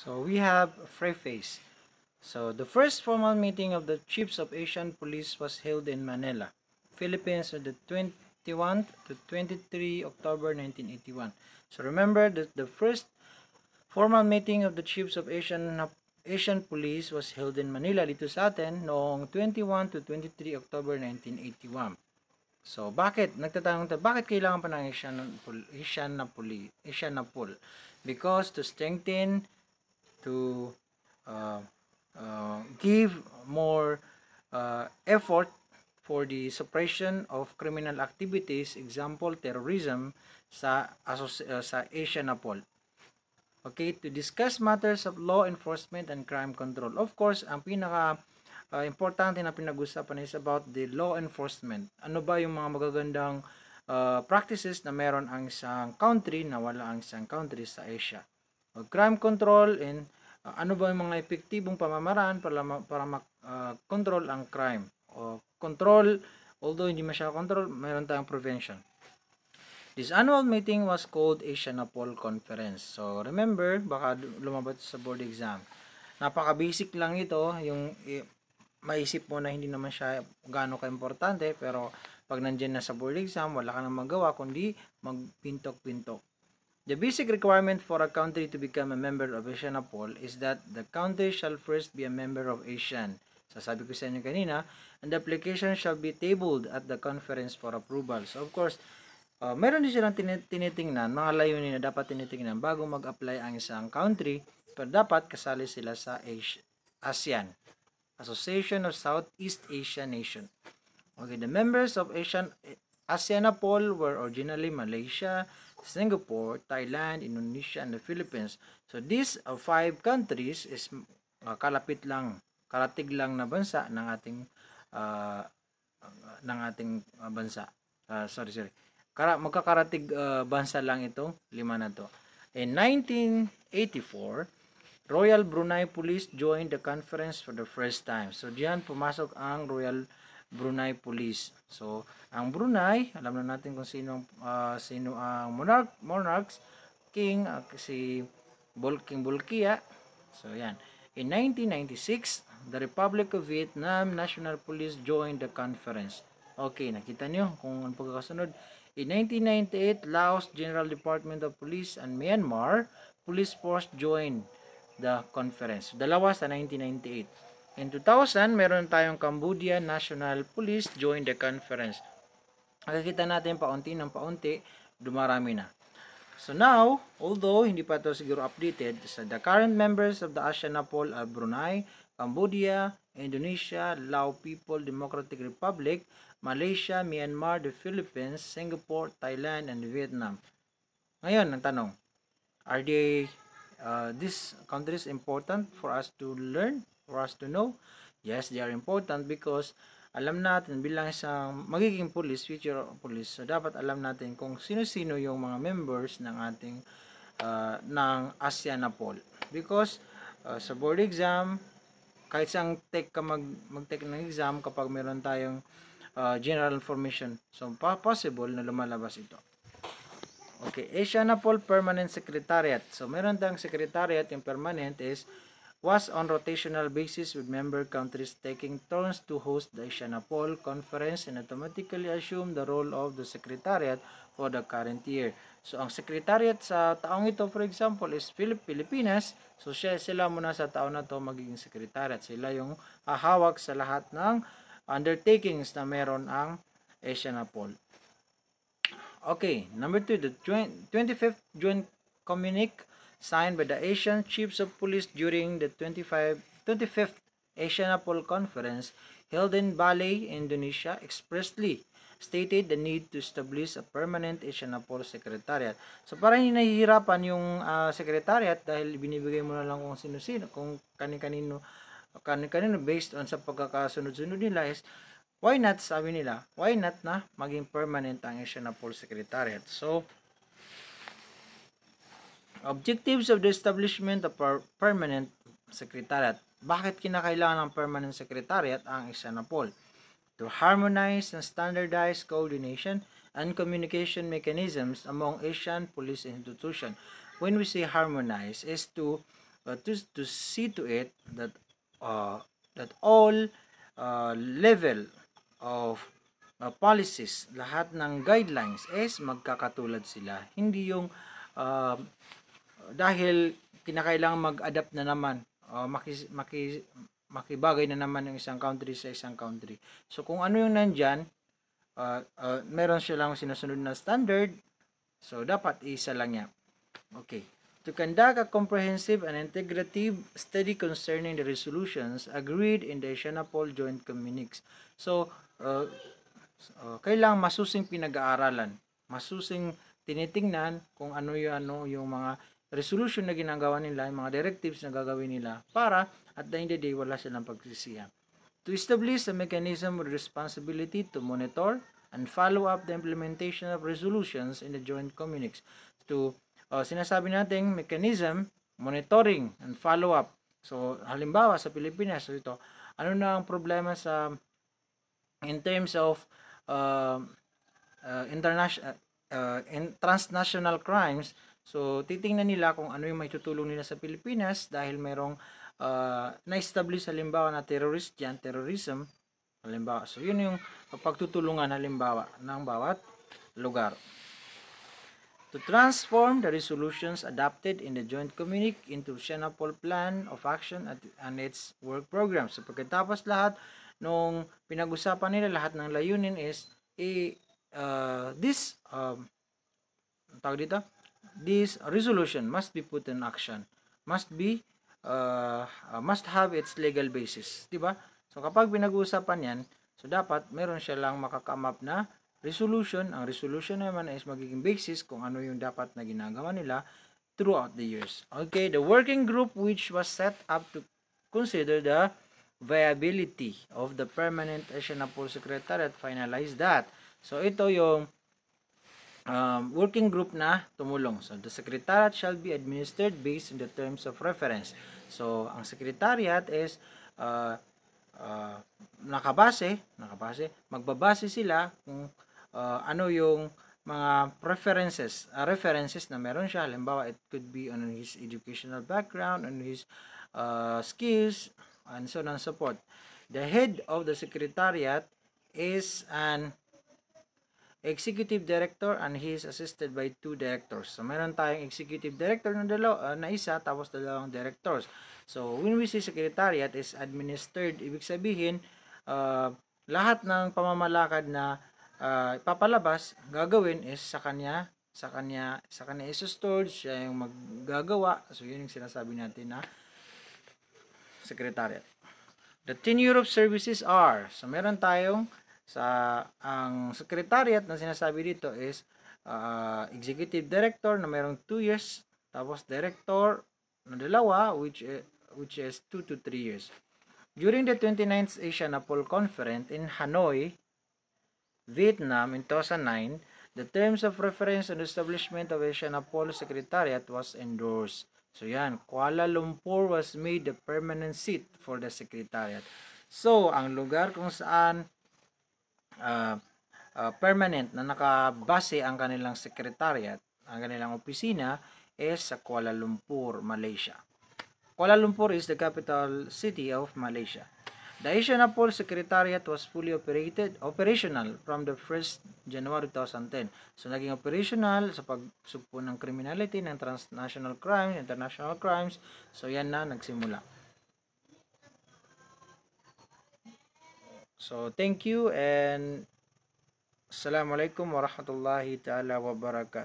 So we have a preface. So the first formal meeting of the chiefs of Asian police was held in Manila, Philippines on the 21 to 23 October 1981. So remember that the first formal meeting of the chiefs of Asian Asian Police was held in Manila dito sa atin noong 21 to 23 October 1981. So, bakit? Nagtatanong tayo, bakit kailangan pa ng Asian, Asian na puli? Asian na pool? Because to strengthen to uh, uh, give more uh, effort for the suppression of criminal activities, example terrorism sa uh, sa Asia Napol. Okay, to discuss matters of law enforcement and crime control. Of course, ang pinaka uh, importante na pinag-usapan is about the law enforcement. Ano ba yung mga magagandang uh, practices na meron ang isang country na wala ang isang country sa Asia. Uh, crime control and uh, ano ba yung mga epektibong pamamaraan para para mag-control uh, ang crime o uh, control although hindi masyado control mayroon tayong prevention This annual meeting was called Asia Napol Conference. So remember, baka lumabas sa board exam. Napaka-basic lang ito, yung maiisip mo na hindi naman siya gaano ka-importante, pero pag nandiyan na sa board exam, wala ka nang magawa kundi magpintok-pintok. The basic requirement for a country to become a member of ASEANAPOL is that the country shall first be a member of ASEAN. Sasabi ko sa inyo kanina, and the application shall be tabled at the conference for approval. So of course, uh, meron din silang tinitingnan, mga layunin na dapat tinitingnan bago mag-apply ang isang country, pero dapat kasali sila sa ASEAN, Association of Southeast Asian Nation. Okay, the members of ASEAN ASEAN Apol were originally Malaysia, Singapore, Thailand, Indonesia, and the Philippines. So these uh, five countries is uh, kalapit lang, karatig lang na bansa ng ating uh, ng ating uh, bansa. Uh, sorry, sorry. Kara magkakaratig uh, bansa lang itong lima na to. In 1984, Royal Brunei Police joined the conference for the first time. So diyan pumasok ang Royal Brunei Brunei Police. So, ang Brunei, alam na natin kung sino, uh, sino ang monarch, monarchs, king, uh, si Bolking Bolkia. So, yan. In 1996, the Republic of Vietnam National Police joined the conference. Okay, nakita nyo kung ang pagkakasunod. In 1998, Laos General Department of Police and Myanmar Police Force joined the conference. Dalawa sa 1998. In 2000, meron tayong Cambodia National Police joined the conference. Makikita natin paunti ng paunti, dumarami na. So now, although hindi pa ito siguro updated, so the current members of the ASEAN Napol are Brunei, Cambodia, Indonesia, Lao People Democratic Republic, Malaysia, Myanmar, the Philippines, Singapore, Thailand, and Vietnam. Ngayon, ang tanong, are they, uh, these countries important for us to learn? for us to know? Yes, they are important because alam natin bilang isang magiging police, future police, so dapat alam natin kung sino-sino yung mga members ng ating uh, ng ASEANAPOL. Because uh, sa board exam, kahit saan take ka mag, mag ng exam kapag meron tayong uh, general information. So, possible na lumalabas ito. Okay, Asianapol Permanent Secretariat. So, meron tayong secretariat, yung permanent is was on rotational basis with member countries taking turns to host the Ishanapol conference and automatically assume the role of the Secretariat for the current year. So ang Secretariat sa taong ito for example is Philip Pilipinas. So siya, sila muna sa taong na to magiging Secretariat. Sila yung hahawak sa lahat ng undertakings na meron ang Ishanapol. Okay, number 2, the 20, 25th June Communique signed by the Asian Chiefs of Police during the 25, 25th Asian Apple Conference held in Bali, Indonesia expressly stated the need to establish a permanent Asian Apple Secretariat. So parang nahihirapan yung uh, secretariat dahil binibigay mo na lang kung sino-sino, kung kani-kanino, kani-kanino based on sa pagkakasunod-sunod nila is why not sabi nila, why not na maging permanent ang Asian Apple Secretariat. So Objectives of the establishment of permanent secretariat. Bakit kinakailangan ng permanent secretariat ang isa na poll? To harmonize and standardize coordination and communication mechanisms among Asian police institutions. When we say harmonize is to uh, to, to see to it that uh, that all uh, level of uh, policies, lahat ng guidelines is magkakatulad sila. Hindi yung uh, dahil kinakailangan mag-adapt na naman uh, maki, maki, makibagay na naman ng isang country sa isang country. So kung ano yung nandyan, uh, uh, meron silang sinusunod na standard, so dapat isa lang yan. Okay. To conduct a comprehensive and integrative study concerning the resolutions agreed in the Sianapol Joint Communiques. So, uh, uh, kailang masusing pinag-aaralan, masusing tinitingnan kung ano yung, ano yung mga resolution na ginagawa nila, yung mga directives na gagawin nila para at the end of the day wala silang pagsisiya. To establish a mechanism with responsibility to monitor and follow up the implementation of resolutions in the joint communiques. To uh, sinasabi nating mechanism, monitoring and follow up. So halimbawa sa Pilipinas, so ito, ano na ang problema sa in terms of uh, uh, international uh, in transnational crimes So, titingnan nila kung ano yung may tutulong nila sa Pilipinas dahil merong uh, na-establish halimbawa na terrorist dyan, terrorism, halimbawa. So, yun yung pagtutulungan halimbawa ng bawat lugar. To transform the resolutions adopted in the joint communique into Senapol Plan of Action at, and its work program. So, pagkatapos lahat, nung pinag-usapan nila lahat ng layunin is, eh, uh, this, um, tawag dito, this resolution must be put in action, must be, uh, uh, must have its legal basis. di ba? So, kapag pinag-uusapan yan, so dapat meron siya lang makakamap na resolution. Ang resolution naman is magiging basis kung ano yung dapat na ginagawa nila throughout the years. Okay, the working group which was set up to consider the viability of the permanent Asian Apollo Secretariat finalized that. So, ito yung um, working group na tumulong. So, the secretariat shall be administered based in the terms of reference. So, ang secretariat is uh, uh, nakabase, nakabase, magbabase sila kung uh, ano yung mga preferences, uh, references na meron siya. Halimbawa, it could be on his educational background, on his uh, skills, and so on and so forth. The head of the secretariat is an executive director and he is assisted by two directors. So, meron tayong executive director na, dalaw, uh, na isa tapos dalawang directors. So, when we say secretariat is administered, ibig sabihin, uh, lahat ng pamamalakad na uh, ah, ipapalabas, gagawin is sa kanya, sa kanya, sa kanya isustored, siya yung maggagawa. So, yun yung sinasabi natin na secretariat. The tenure of services are, so meron tayong sa ang secretariat na sinasabi dito is uh, executive director na mayroong 2 years tapos director na dalawa which uh, which is 2 to 3 years. During the 29th Asia Napol Conference in Hanoi, Vietnam in 2009, the terms of reference and establishment of Asia Napol Secretariat was endorsed. So yan, Kuala Lumpur was made the permanent seat for the secretariat. So, ang lugar kung saan uh, permanent na nakabase ang kanilang secretariat, ang kanilang opisina is sa Kuala Lumpur, Malaysia. Kuala Lumpur is the capital city of Malaysia. The Asia Napol Secretariat was fully operated, operational from the 1st January 2010. So, naging operational sa pagsugpo ng criminality, ng transnational crime, international crimes. So, yan na, nagsimula. So thank you and Assalamualaikum warahmatullahi taala wabarakatuh.